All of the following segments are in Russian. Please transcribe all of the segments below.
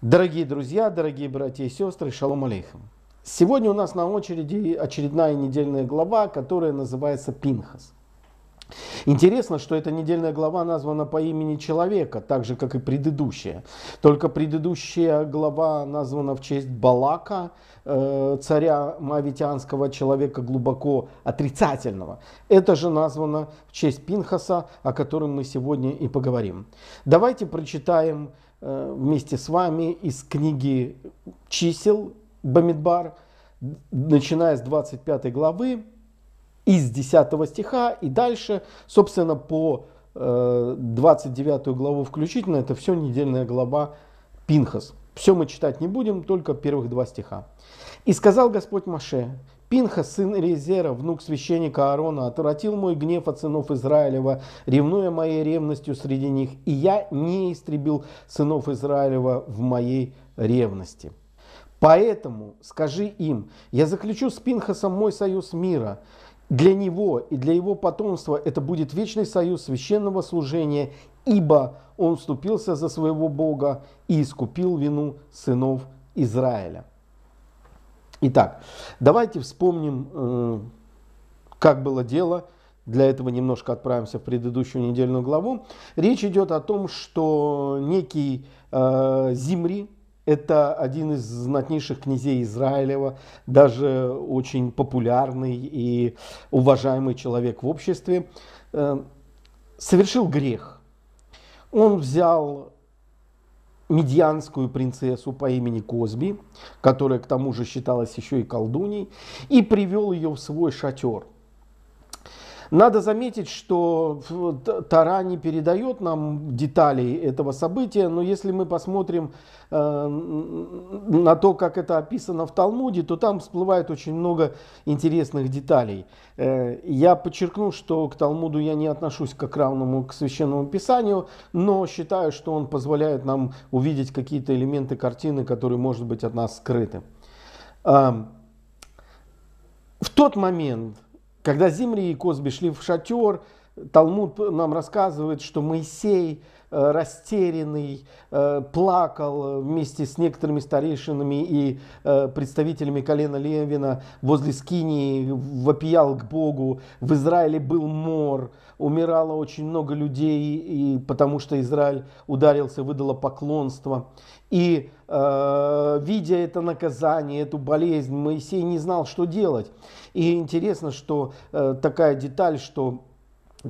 Дорогие друзья, дорогие братья и сестры, шалом алейхам. Сегодня у нас на очереди очередная недельная глава, которая называется Пинхас. Интересно, что эта недельная глава названа по имени человека, так же, как и предыдущая. Только предыдущая глава названа в честь Балака, э, царя мавитянского человека глубоко отрицательного. Это же названо в честь Пинхаса, о котором мы сегодня и поговорим. Давайте прочитаем Э, вместе с вами из книги чисел Бамидбар, начиная с 25 главы, из 10 стиха и дальше, собственно, по 29 э, главу включительно, это все недельная глава Пинхас. Все мы читать не будем, только первых два стиха. «И сказал Господь Маше, Пинха, сын Резера, внук священника Аарона, отвратил мой гнев от сынов Израилева, ревнуя моей ревностью среди них, и я не истребил сынов Израилева в моей ревности. Поэтому скажи им, я заключу с Пинхасом мой союз мира, для него и для его потомства это будет вечный союз священного служения, ибо он вступился за своего Бога и искупил вину сынов Израиля. Итак, давайте вспомним, э, как было дело. Для этого немножко отправимся в предыдущую недельную главу. Речь идет о том, что некий э, Зимри, это один из знатнейших князей Израилева, даже очень популярный и уважаемый человек в обществе, э, совершил грех. Он взял медианскую принцессу по имени Козби, которая к тому же считалась еще и колдуней, и привел ее в свой шатер – надо заметить, что Тара не передает нам деталей этого события, но если мы посмотрим э, на то, как это описано в Талмуде, то там всплывает очень много интересных деталей. Э, я подчеркну, что к Талмуду я не отношусь как равному к Священному Писанию, но считаю, что он позволяет нам увидеть какие-то элементы картины, которые, может быть, от нас скрыты. В тот момент, когда Зимри и Козби шли в шатер, Талмуд нам рассказывает, что Моисей – Э, растерянный, э, плакал вместе с некоторыми старейшинами и э, представителями колена Левина возле Скинии, вопиял к Богу. В Израиле был мор, умирало очень много людей, и потому что Израиль ударился, выдало поклонство. И видя это наказание, эту болезнь, Моисей не знал, что делать. И интересно, что такая деталь, что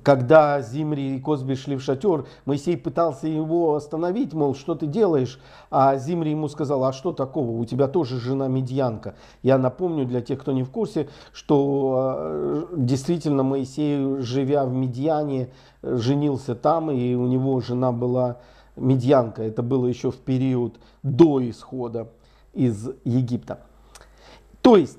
когда Зимри и Козби шли в шатер, Моисей пытался его остановить, мол, что ты делаешь? А Зимри ему сказал, а что такого, у тебя тоже жена медьянка. Я напомню для тех, кто не в курсе, что а, действительно Моисей, живя в Медьяне, женился там, и у него жена была медьянка. Это было еще в период до исхода из Египта. То есть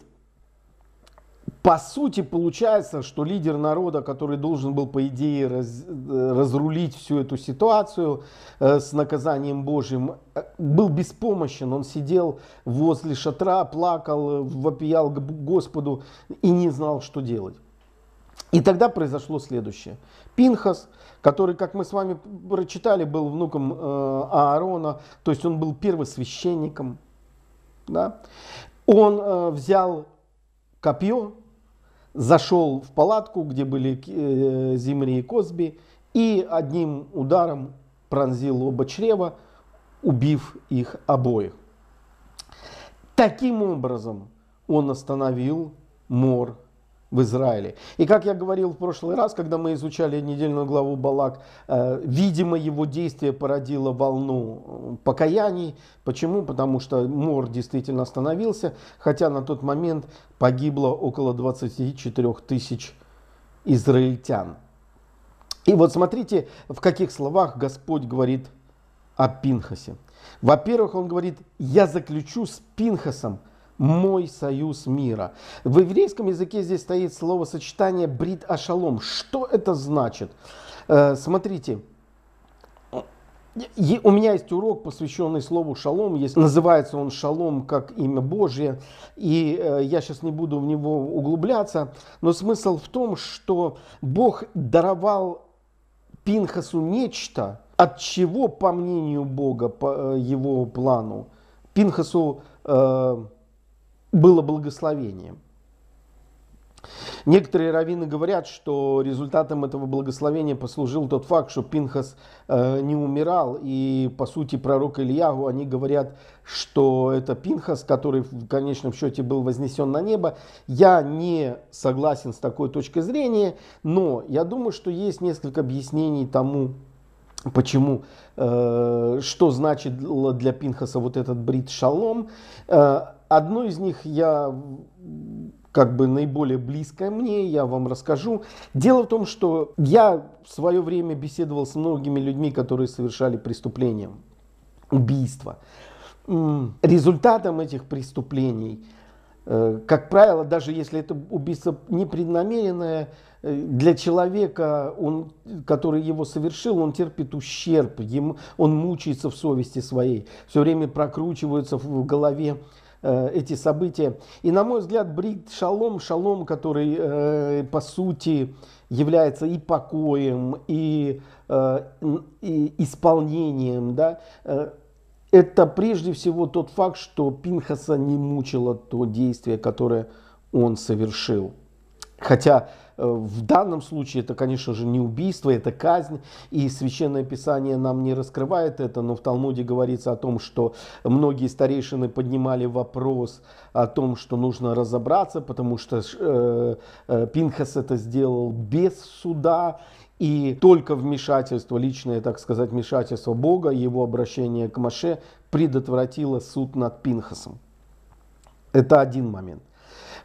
по сути, получается, что лидер народа, который должен был, по идее, раз, э, разрулить всю эту ситуацию э, с наказанием Божьим, э, был беспомощен. Он сидел возле шатра, плакал, вопиял к Господу и не знал, что делать. И тогда произошло следующее. Пинхас, который, как мы с вами прочитали, был внуком э, Аарона, то есть он был первосвященником, да? он э, взял копье, зашел в палатку, где были э, Зимри и Косби, и одним ударом пронзил оба чрева, убив их обоих. Таким образом он остановил мор в Израиле. И как я говорил в прошлый раз, когда мы изучали недельную главу Балак, э, видимо, его действие породило волну э, покаяний. Почему? Потому что мор действительно остановился, хотя на тот момент погибло около 24 тысяч израильтян. И вот смотрите, в каких словах Господь говорит о Пинхасе. Во-первых, он говорит, я заключу с Пинхасом мой союз мира. В еврейском языке здесь стоит словосочетание брит ашалом. Что это значит? Э, смотрите, у меня есть урок, посвященный слову «шалом». Есть, называется он «шалом» как имя Божье. И э, я сейчас не буду в него углубляться. Но смысл в том, что Бог даровал Пинхасу нечто, от чего, по мнению Бога, по э, его плану, Пинхасу... Э, было благословением. Некоторые раввины говорят, что результатом этого благословения послужил тот факт, что Пинхас э, не умирал, и по сути пророк Ильягу, они говорят, что это Пинхас, который в конечном счете был вознесен на небо. Я не согласен с такой точкой зрения, но я думаю, что есть несколько объяснений тому, почему, э, что значит для Пинхаса вот этот брит шалом. Э, Одно из них я как бы наиболее близкое мне, я вам расскажу. Дело в том, что я в свое время беседовал с многими людьми, которые совершали преступления, убийства. Результатом этих преступлений, э, как правило, даже если это убийство непреднамеренное, э, для человека, он, который его совершил, он терпит ущерб, ему, он мучается в совести своей, все время прокручиваются в голове Э, эти события. И, на мой взгляд, Брит Шалом, Шалом, который, э, по сути, является и покоем, и, э, и исполнением, да, э, это прежде всего тот факт, что Пинхаса не мучило то действие, которое он совершил. Хотя Э, в данном случае это, конечно же, не убийство, это казнь. И Священное Писание нам не раскрывает это, но в Талмуде говорится о том, что многие старейшины поднимали вопрос о том, что нужно разобраться, потому что э, э Пинхас это сделал без суда, и только вмешательство, личное, так сказать, вмешательство Бога, его обращение к Маше предотвратило суд над Пинхасом. Это один момент.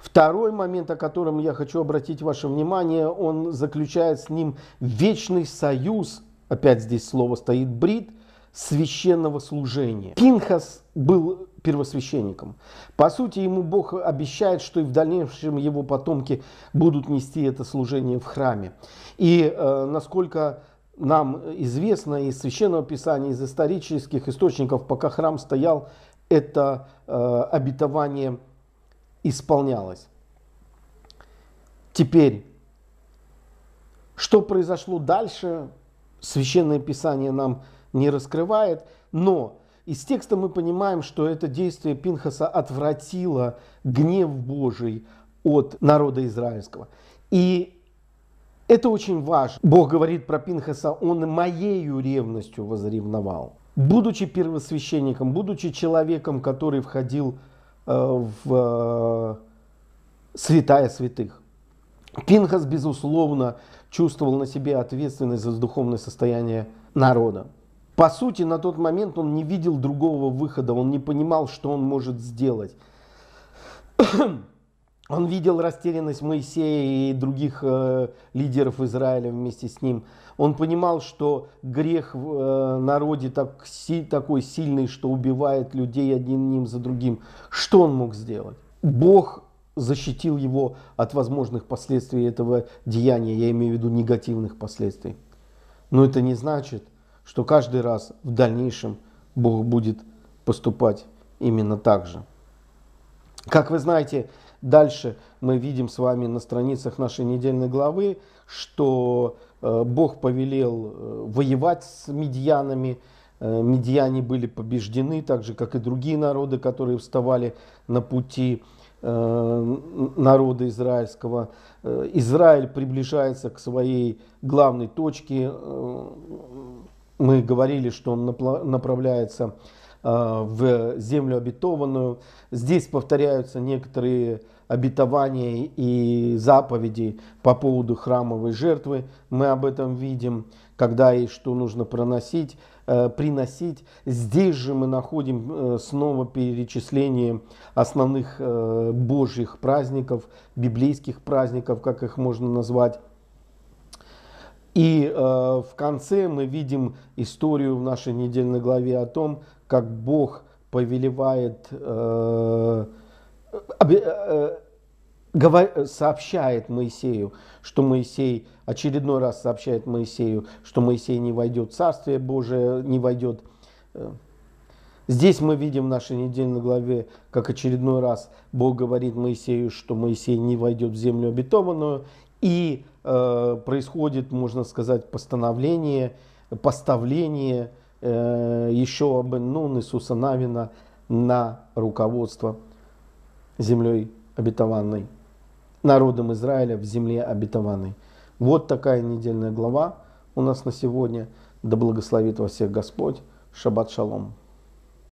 Второй момент, о котором я хочу обратить ваше внимание, он заключает с ним вечный союз, опять здесь слово стоит брит, священного служения. Пинхас был первосвященником. По сути, ему Бог обещает, что и в дальнейшем его потомки будут нести это служение в храме. И э, насколько нам известно из Священного Писания, из исторических источников, пока храм стоял, это э, обетование исполнялось. Теперь, что произошло дальше, Священное Писание нам не раскрывает, но из текста мы понимаем, что это действие Пинхаса отвратило гнев Божий от народа израильского. И это очень важно. Бог говорит про Пинхаса, он моею ревностью возревновал. Будучи первосвященником, будучи человеком, который входил в Э, в э, святая святых. Пингас, безусловно, чувствовал на себе ответственность за духовное состояние народа. По сути, на тот момент он не видел другого выхода, он не понимал, что он может сделать. Он видел растерянность Моисея и других э, лидеров Израиля вместе с ним. Он понимал, что грех в э, народе так, си, такой сильный, что убивает людей одним за другим. Что он мог сделать? Бог защитил его от возможных последствий этого деяния, я имею в виду негативных последствий. Но это не значит, что каждый раз в дальнейшем Бог будет поступать именно так же. Как вы знаете, Дальше мы видим с вами на страницах нашей недельной главы, что э, Бог повелел э, воевать с медьянами. Э, Медьяне были побеждены, так же, как и другие народы, которые вставали на пути народа израильского. Израиль приближается к своей главной точке. Мы говорили, что он направляется Э, в землю обетованную. Здесь повторяются некоторые обетования и заповеди по поводу храмовой жертвы. Мы об этом видим, когда и что нужно проносить, э, приносить. Здесь же мы находим э, снова перечисление основных божьих праздников, библейских праздников, как их можно назвать. И э, в конце мы видим историю в нашей недельной главе о том, как Бог повелевает, э, э, сообщает Моисею, что Моисей, очередной раз сообщает Моисею, что Моисей не войдет в Царствие Божие, не войдет. Э, здесь мы видим в нашей недельной главе, как очередной раз Бог говорит Моисею, что Моисей не войдет в землю обетованную, и э, происходит, можно сказать, постановление, поставление, Э, еще Абеннун Иисуса Навина на руководство землей обетованной, народом Израиля в земле обетованной. Вот такая недельная глава у нас на сегодня. Да благословит вас всех Господь. Шаббат шалом.